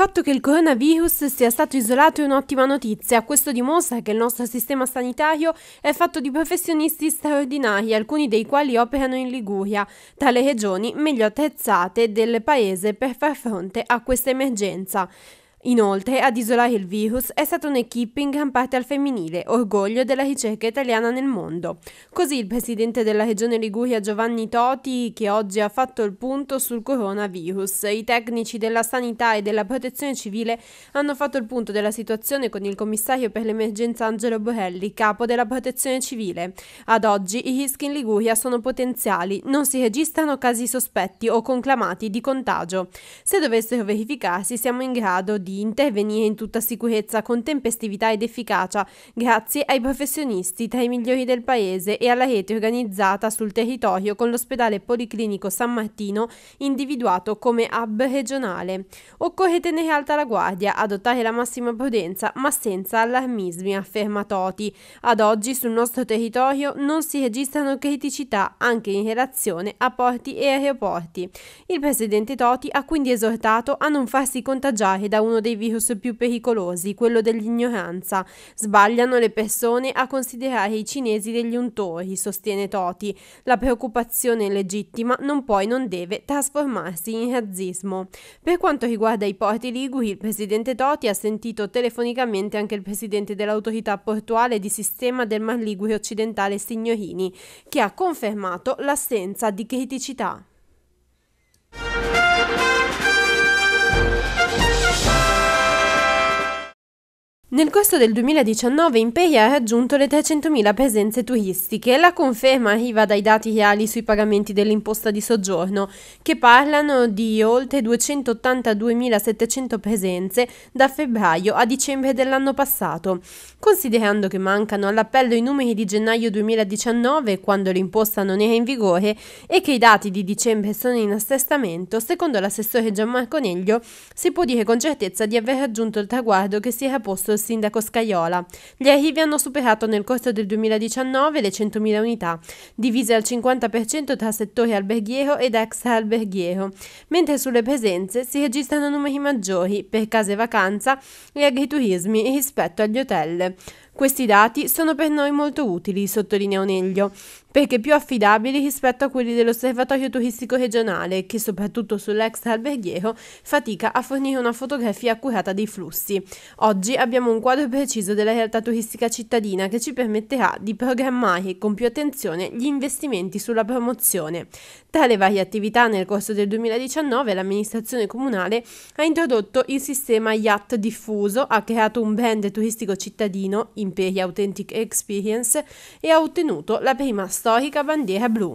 fatto che il coronavirus sia stato isolato è un'ottima notizia, questo dimostra che il nostro sistema sanitario è fatto di professionisti straordinari, alcuni dei quali operano in Liguria, tra le regioni meglio attrezzate del paese per far fronte a questa emergenza. Inoltre, ad isolare il virus è stata un'equipe in gran parte al femminile, orgoglio della ricerca italiana nel mondo. Così il presidente della regione Liguria Giovanni Toti, che oggi ha fatto il punto sul coronavirus. I tecnici della sanità e della protezione civile hanno fatto il punto della situazione con il commissario per l'emergenza Angelo Borelli, capo della protezione civile. Ad oggi i rischi in Liguria sono potenziali, non si registrano casi sospetti o conclamati di contagio. Se dovessero verificarsi siamo in grado di di intervenire in tutta sicurezza con tempestività ed efficacia grazie ai professionisti tra i migliori del paese e alla rete organizzata sul territorio con l'ospedale policlinico San Martino individuato come hub regionale. Occorre tenere alta la guardia, adottare la massima prudenza ma senza allarmismi, afferma Toti. Ad oggi sul nostro territorio non si registrano criticità anche in relazione a porti e aeroporti. Il presidente Toti ha quindi esortato a non farsi contagiare da uno uno dei virus più pericolosi, quello dell'ignoranza. Sbagliano le persone a considerare i cinesi degli untori, sostiene Toti. La preoccupazione legittima non può e non deve trasformarsi in razzismo. Per quanto riguarda i porti liguri, il presidente Toti ha sentito telefonicamente anche il presidente dell'autorità portuale di sistema del Mar Ligure occidentale Signorini, che ha confermato l'assenza di criticità. Nel corso del 2019 Imperia ha raggiunto le 300.000 presenze turistiche. La conferma arriva dai dati reali sui pagamenti dell'imposta di soggiorno, che parlano di oltre 282.700 presenze da febbraio a dicembre dell'anno passato. Considerando che mancano all'appello i numeri di gennaio 2019, quando l'imposta non era in vigore, e che i dati di dicembre sono in assestamento, secondo l'assessore Gianmarco Neglio si può dire con certezza di aver raggiunto il traguardo che si era posto il sindaco Scaiola. Gli arrivi hanno superato nel corso del 2019 le 100.000 unità, divise al 50% tra settore alberghiero ed extra alberghiero, mentre sulle presenze si registrano numeri maggiori per case vacanza e agriturismi rispetto agli hotel. Questi dati sono per noi molto utili, sottolinea Oneglio, perché più affidabili rispetto a quelli dell'osservatorio turistico regionale, che soprattutto sull'ex alberghiero fatica a fornire una fotografia accurata dei flussi. Oggi abbiamo un quadro preciso della realtà turistica cittadina che ci permetterà di programmare con più attenzione gli investimenti sulla promozione. Tra le varie attività nel corso del 2019 l'amministrazione comunale ha introdotto il sistema Yacht diffuso, ha creato un brand turistico cittadino, Imperia Authentic Experience, e ha ottenuto la prima Soh i ka vande e blu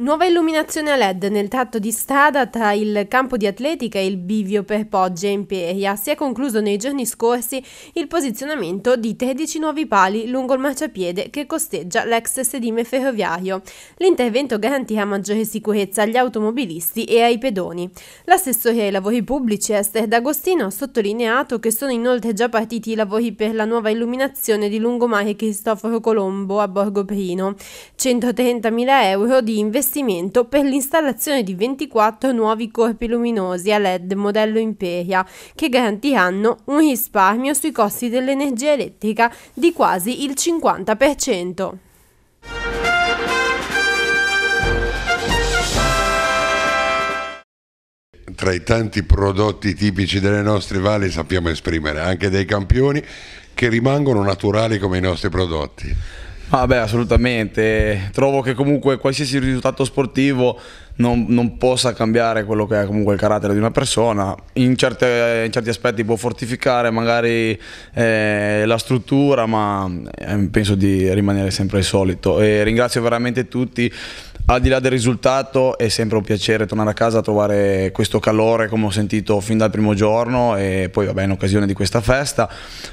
Nuova illuminazione a LED nel tratto di strada tra il campo di atletica e il bivio per Poggia e Imperia. Si è concluso nei giorni scorsi il posizionamento di 13 nuovi pali lungo il marciapiede che costeggia l'ex sedime ferroviario. L'intervento garantirà maggiore sicurezza agli automobilisti e ai pedoni. L'assessore ai lavori pubblici Esther D'Agostino ha sottolineato che sono inoltre già partiti i lavori per la nuova illuminazione di lungomare Cristoforo Colombo a Borgo Prino. 130.000 euro di investimento investimento per l'installazione di 24 nuovi corpi luminosi a LED modello Imperia che garantiranno un risparmio sui costi dell'energia elettrica di quasi il 50%. Tra i tanti prodotti tipici delle nostre valli sappiamo esprimere anche dei campioni che rimangono naturali come i nostri prodotti. Vabbè, ah, assolutamente. Trovo che comunque qualsiasi risultato sportivo non, non, possa cambiare quello che è comunque il carattere di una persona. In, certe, in certi aspetti può fortificare magari eh, la struttura, ma eh, penso di rimanere sempre il solito. E ringrazio veramente tutti al di là del risultato è sempre un piacere tornare a casa a trovare questo calore come ho sentito fin dal primo giorno e poi vabbè in occasione di questa festa.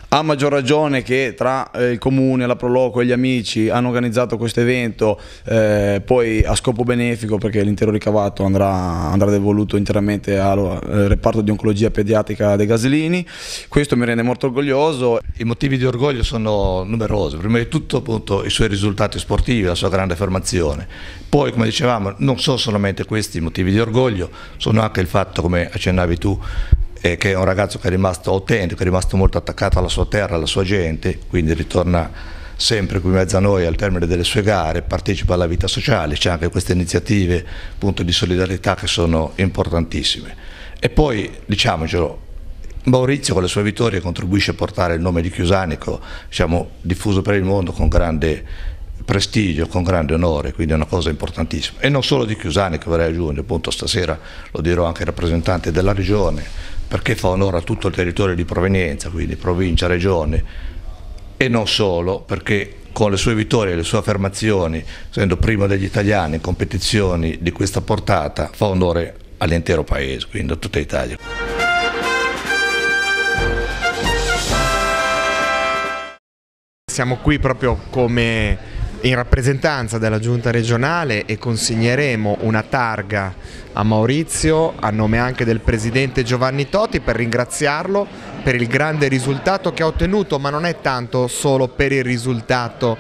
A maggior ragione che tra eh, il comune, la Proloco e gli amici hanno organizzato questo evento eh, poi a scopo benefico perché l'intero ricavato andrà, andrà, devoluto interamente al eh, reparto di oncologia pediatrica dei Gaslini. Questo mi rende molto orgoglioso. I motivi di orgoglio sono numerosi, prima di tutto appunto i suoi risultati sportivi, la sua grande formazione. Poi poi, come dicevamo, non sono solamente questi i motivi di orgoglio, sono anche il fatto, come accennavi tu, eh, che è un ragazzo che è rimasto autentico, è rimasto molto attaccato alla sua terra, alla sua gente, quindi ritorna sempre qui in mezzo a noi al termine delle sue gare, partecipa alla vita sociale, c'è anche queste iniziative appunto, di solidarietà che sono importantissime. E poi, diciamocelo, Maurizio con le sue vittorie contribuisce a portare il nome di Chiusanico diciamo, diffuso per il mondo con grande prestigio, con grande onore, quindi è una cosa importantissima. E non solo di Chiusani che vorrei aggiungere, appunto stasera lo dirò anche ai rappresentanti della regione, perché fa onore a tutto il territorio di provenienza, quindi provincia, regione, e non solo, perché con le sue vittorie e le sue affermazioni, essendo primo degli italiani in competizioni di questa portata, fa onore all'intero paese, quindi a tutta Italia. siamo qui proprio come in rappresentanza della giunta regionale e consegneremo una targa a Maurizio a nome anche del presidente Giovanni Totti per ringraziarlo per il grande risultato che ha ottenuto ma non è tanto solo per il risultato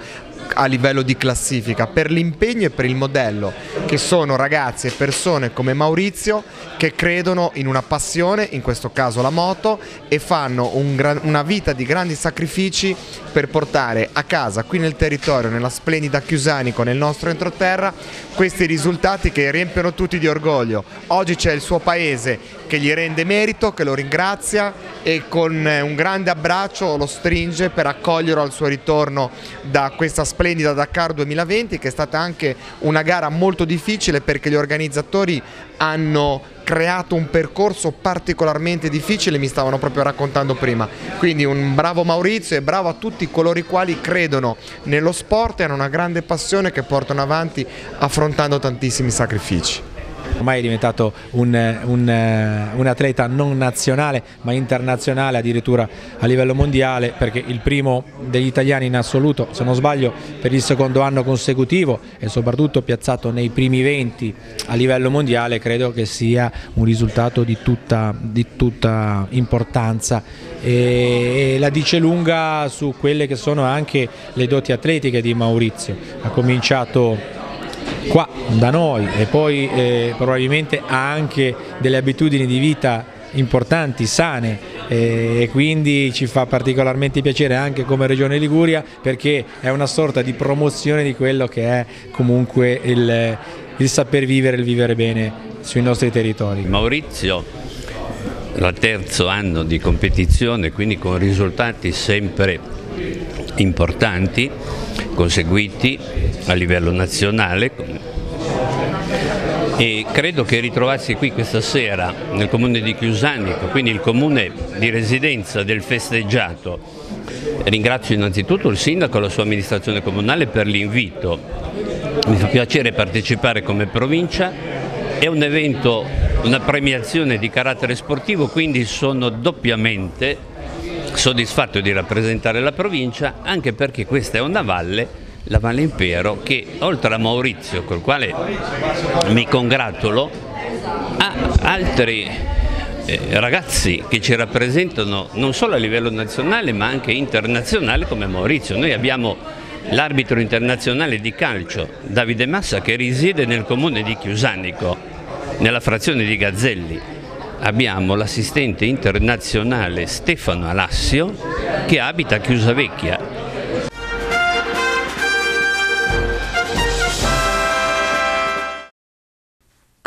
a livello di classifica, per l'impegno e per il modello, che sono ragazzi e persone come Maurizio che credono in una passione, in questo caso la moto, e fanno un, una vita di grandi sacrifici per portare a casa, qui nel territorio, nella splendida Chiusanico, nel nostro entroterra, questi risultati che riempiono tutti di orgoglio. Oggi c'è il suo paese che gli rende merito, che lo ringrazia e con eh, un grande abbraccio lo stringe per accoglierlo al suo ritorno da questa splendida splendida Dakar 2020 che è stata anche una gara molto difficile perché gli organizzatori hanno creato un percorso particolarmente difficile, mi stavano proprio raccontando prima. Quindi un bravo Maurizio e bravo a tutti coloro i quali credono nello sport e hanno una grande passione che portano avanti affrontando tantissimi sacrifici ormai è diventato un, un, eh, un, atleta non nazionale ma internazionale addirittura a livello mondiale perché il primo degli italiani in assoluto se non sbaglio per il secondo anno consecutivo e soprattutto piazzato nei primi 20 a livello mondiale credo che sia un risultato di tutta, di tutta importanza e, e la dice lunga su quelle che sono anche le doti atletiche di Maurizio ha cominciato qua da noi e poi eh, probabilmente ha anche delle abitudini di vita importanti, sane eh, e quindi ci fa particolarmente piacere anche come Regione Liguria perché è una sorta di promozione di quello che è comunque il, il saper vivere, il vivere bene sui nostri territori. Maurizio, la terzo anno di competizione quindi con risultati sempre importanti conseguiti a livello nazionale e credo che ritrovarsi qui questa sera nel comune di Chiusanico, quindi il comune di residenza del festeggiato, ringrazio innanzitutto il sindaco e la sua amministrazione comunale per l'invito, mi fa piacere partecipare come provincia, è un evento, una premiazione di carattere sportivo quindi sono doppiamente soddisfatto di rappresentare la provincia anche perché questa è una valle la Valle Impero che oltre a Maurizio col quale mi congratulo ha altri eh, ragazzi che ci rappresentano non solo a livello nazionale ma anche internazionale come Maurizio. Noi abbiamo l'arbitro internazionale di calcio Davide Massa che risiede nel comune di Chiusanico nella frazione di Gazzelli abbiamo l'assistente internazionale Stefano Alassio che abita a Chiusavecchia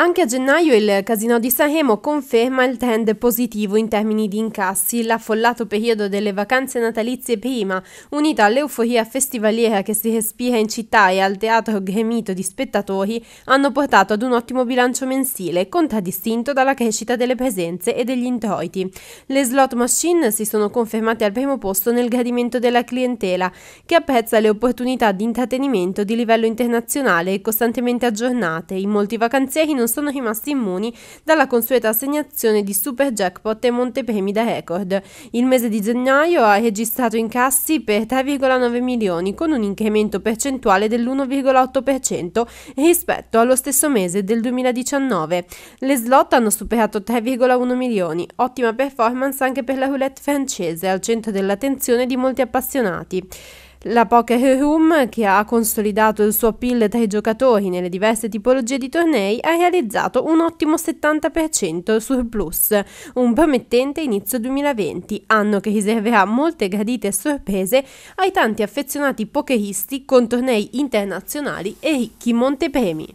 Anche a gennaio il Casino di Sanremo conferma il trend positivo in termini di incassi. L'affollato periodo delle vacanze natalizie prima, unita all'euforia festivaliera che si respira in città e al teatro gremito di spettatori, hanno portato ad un ottimo bilancio mensile, contraddistinto dalla crescita delle presenze e degli introiti. Le slot machine si sono confermate al primo posto nel gradimento della clientela, che apprezza le opportunità di intrattenimento di livello internazionale e costantemente aggiornate. In molti vacanzieri non sono sono rimasti immuni dalla consueta assegnazione di super jackpot e montepremi da record. Il mese di gennaio ha registrato incassi per 3,9 milioni con un incremento percentuale dell'1,8% rispetto allo stesso mese del 2019. Le slot hanno superato 3,1 milioni, ottima performance anche per la roulette francese al centro dell'attenzione di molti appassionati. La Poker Room, che ha consolidato il suo appeal tra i giocatori nelle diverse tipologie di tornei, ha realizzato un ottimo 70% surplus, un promettente inizio 2020, anno che riserverà molte gradite sorprese ai tanti affezionati pokeristi con tornei internazionali e ricchi montepremi.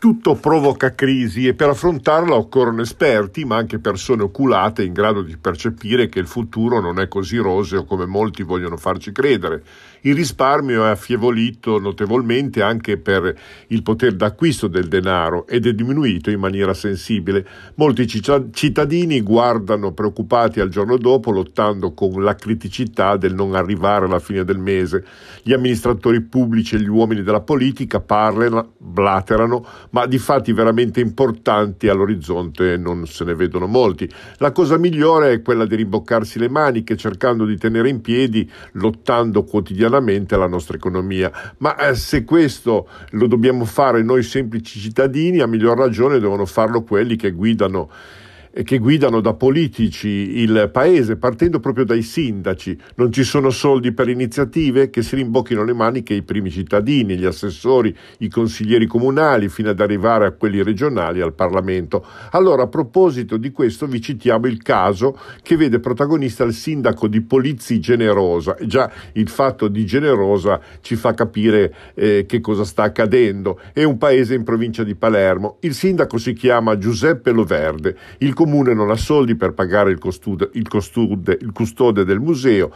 Tutto provoca crisi e per affrontarla occorrono esperti, ma anche persone oculate in grado di percepire che il futuro non è così roseo come molti vogliono farci credere il risparmio è affievolito notevolmente anche per il potere d'acquisto del denaro ed è diminuito in maniera sensibile. Molti cittadini guardano preoccupati al giorno dopo lottando con la criticità del non arrivare alla fine del mese. Gli amministratori pubblici e gli uomini della politica parlano, blaterano, ma di fatti veramente importanti all'orizzonte non se ne vedono molti. La cosa migliore è quella di rimboccarsi le maniche cercando di tenere in piedi, lottando quotidianamente quotidianamente alla nostra economia. Ma eh, se questo lo dobbiamo fare noi semplici cittadini, a miglior ragione devono farlo quelli che guidano che guidano da politici il paese, partendo proprio dai sindaci. Non ci sono soldi per iniziative che si rimbocchino le maniche i primi cittadini, gli assessori, i consiglieri comunali, fino ad arrivare a quelli regionali, al Parlamento. Allora, a proposito di questo, vi citiamo il caso che vede protagonista il sindaco di Polizzi Generosa. Già il fatto di Generosa ci fa capire eh, che cosa sta accadendo. È un paese in provincia di Palermo. Il sindaco si chiama Giuseppe Loverde. Il comune non ha soldi per pagare il costode, il, costode, il custode del museo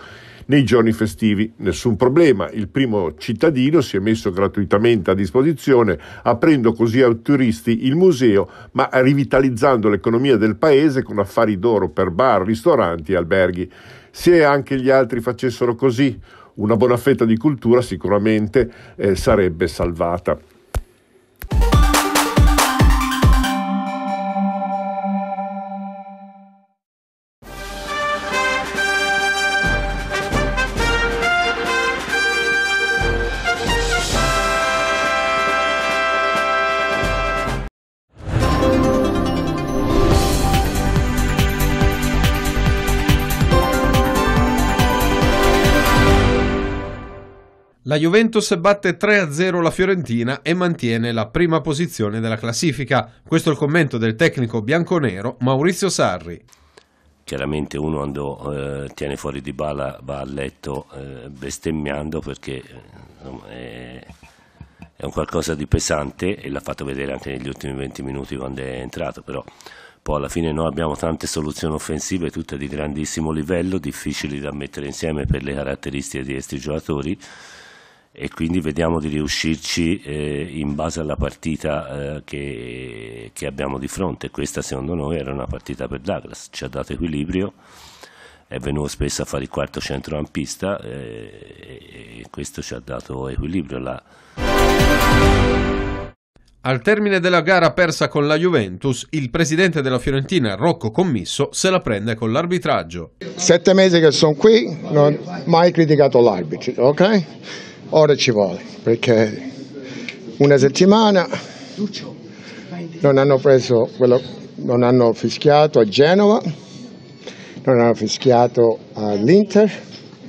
nei giorni festivi. Nessun problema, il primo cittadino si è messo gratuitamente a disposizione, aprendo così ai turisti il museo, ma rivitalizzando l'economia del paese con affari d'oro per bar, ristoranti e alberghi. Se anche gli altri facessero così, una buona fetta di cultura sicuramente eh, sarebbe salvata. La Juventus batte 3-0 la Fiorentina e mantiene la prima posizione della classifica. Questo è il commento del tecnico bianconero Maurizio Sarri. Chiaramente uno andò, eh, tiene fuori di bala, va a letto eh, bestemmiando perché insomma, è, è, un qualcosa di pesante e l'ha fatto vedere anche negli ultimi 20 minuti quando è entrato, però poi alla fine noi abbiamo tante soluzioni offensive, tutte di grandissimo livello, difficili da mettere insieme per le caratteristiche di questi giocatori e quindi vediamo di riuscirci eh, in base alla partita eh, che, che, abbiamo di fronte. Questa secondo noi era una partita per Douglas, ci ha dato equilibrio, è venuto spesso a fare il quarto centrocampista eh, e questo ci ha dato equilibrio. La... Al termine della gara persa con la Juventus, il presidente della Fiorentina, Rocco Commisso, se la prende con l'arbitraggio. Sette mesi che sono qui, non ho mai criticato l'arbitro, ok? ore ci vuole, perché una settimana non hanno, quello, non hanno fischiato a Genova, non hanno fischiato all'Inter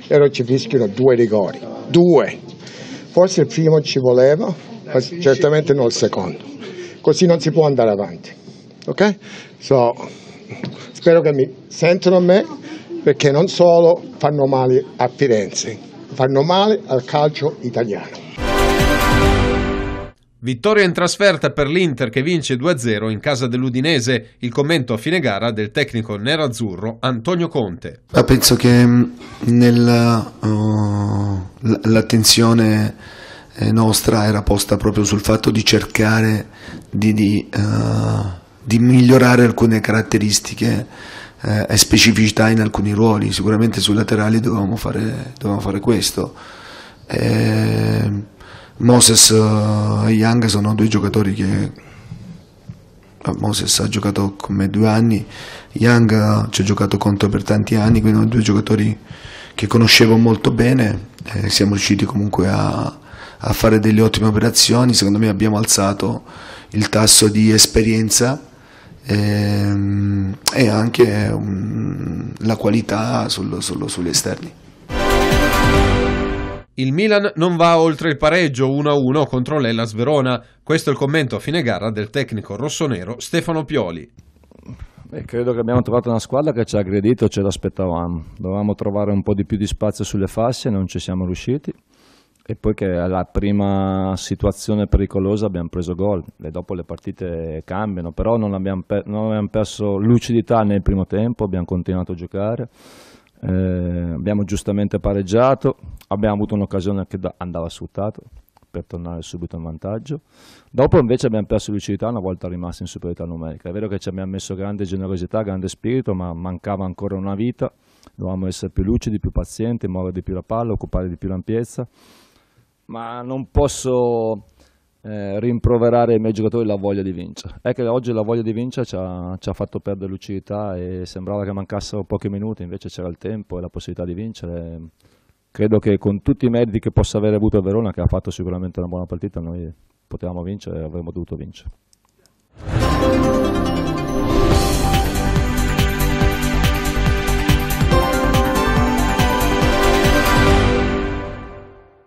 e ora ci fischiano due rigori, due. Forse il primo ci voleva, ma certamente non il secondo. Così non si può andare avanti. Ok? So, spero che mi sentano a me perché non solo fanno male a Firenze, fanno male al calcio italiano. Vittoria in trasferta per l'Inter che vince 2-0 in casa dell'Udinese. Il commento a fine gara del tecnico nerazzurro Antonio Conte. Penso che mm, uh, l'attenzione eh, nostra era posta proprio sul fatto di cercare di, di, uh, di migliorare alcune caratteristiche eh, e specificità in alcuni ruoli, sicuramente sui laterali dovevamo fare, dovevamo fare questo. Ehm, eh, Moses e Young sono due giocatori che ah, Moses ha giocato con me due anni, Young ci ha giocato contro per tanti anni, quindi due giocatori che conoscevo molto bene, eh, siamo riusciti comunque a, a fare delle ottime operazioni, secondo me abbiamo alzato il tasso di esperienza ehm, e anche um, la qualità sul, sul, sugli esterni. Il Milan non va oltre il pareggio 1-1 contro l'Ellas Verona. Questo è il commento a fine gara del tecnico rossonero Stefano Pioli. Beh, credo che abbiamo trovato una squadra che ci ha aggredito, ce l'aspettavamo. Dovevamo trovare un po' di più di spazio sulle fasce, non ci siamo riusciti e poi che alla prima situazione pericolosa abbiamo preso gol e dopo le partite cambiano, però non abbiamo, pe- non abbiamo perso lucidità nel primo tempo, abbiamo continuato a giocare, eh, abbiamo giustamente pareggiato, abbiamo avuto un'occasione che andava sfruttata per tornare subito in vantaggio, dopo invece abbiamo perso lucidità una volta rimasti in superiorità numerica, è vero che ci abbiamo messo grande generosità, grande spirito, ma mancava ancora una vita, dovevamo essere più lucidi, più pazienti, muovere di più la palla, occupare di più l'ampiezza ma non posso eh, rimproverare ai miei giocatori la voglia di vincere. È che oggi la voglia di vincere ci ha, ci ha fatto perdere lucidità e sembrava che mancassero pochi minuti, invece c'era il tempo e la possibilità di vincere. Credo che con tutti i meriti che possa aver avuto il Verona, che ha fatto sicuramente una buona partita, noi potevamo vincere e avremmo dovuto vincere.